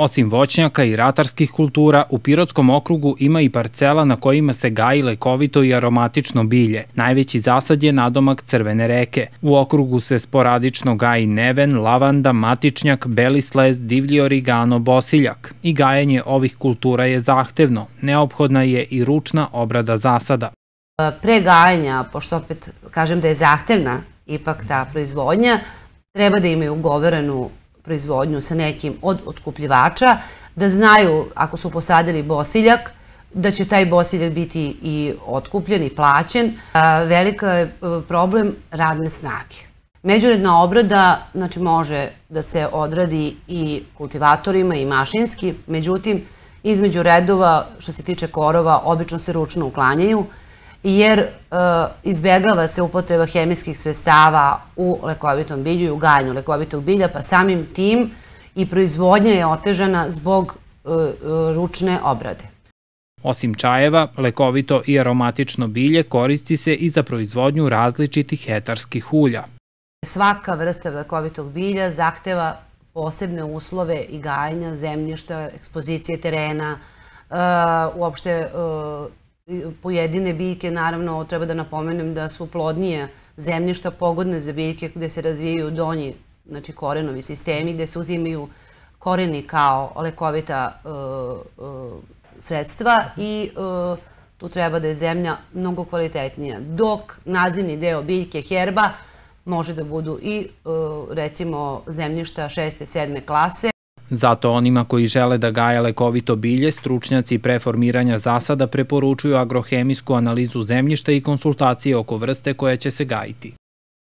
Osim voćnjaka i ratarskih kultura, u Pirotskom okrugu ima i parcela na kojima se gaji lekovito i aromatično bilje. Najveći zasad je nadomak Crvene reke. U okrugu se sporadično gaji neven, lavanda, matičnjak, beli slez, divlji origano, bosiljak. I gajanje ovih kultura je zahtevno. Neophodna je i ručna obrada zasada. E, pre gajanja, pošto opet kažem da je zahtevna ipak ta proizvodnja, treba da imaju ugovorenu proizvodnju sa nekim od otkupljivača, da znaju ako su posadili bosiljak, da će taj bosiljak biti i otkupljen i plaćen. Velika je e, problem radne snage. Međuredna obrada znači, može da se odradi i kultivatorima i mašinski, međutim, između redova, što se tiče korova, obično se ručno uklanjaju, jer e, izbjegava se upotreba hemijskih sredstava u lekovitom bilju i u gajanju lekovitog bilja, pa samim tim i proizvodnja je otežana zbog e, e, ručne obrade. Osim čajeva, lekovito i aromatično bilje koristi se i za proizvodnju različitih etarskih ulja. Svaka vrsta lekovitog bilja zahteva posebne uslove i gajanja zemljišta, ekspozicije terena, uopšte Pojedine biljke, naravno, treba da napomenem da su plodnije zemljišta pogodne za biljke gde se razvijaju donji, znači korenovi sistemi, gde se uzimaju koreni kao lekovita e, e, sredstva i e, tu treba da je zemlja mnogo kvalitetnija. Dok nadzimni deo biljke herba može da budu i recimo zemljišta šeste, sedme klase, Zato onima koji žele da gaje lekovito bilje, stručnjaci preformiranja zasada preporučuju agrohemijsku analizu zemljišta i konsultacije oko vrste koja će se gajiti.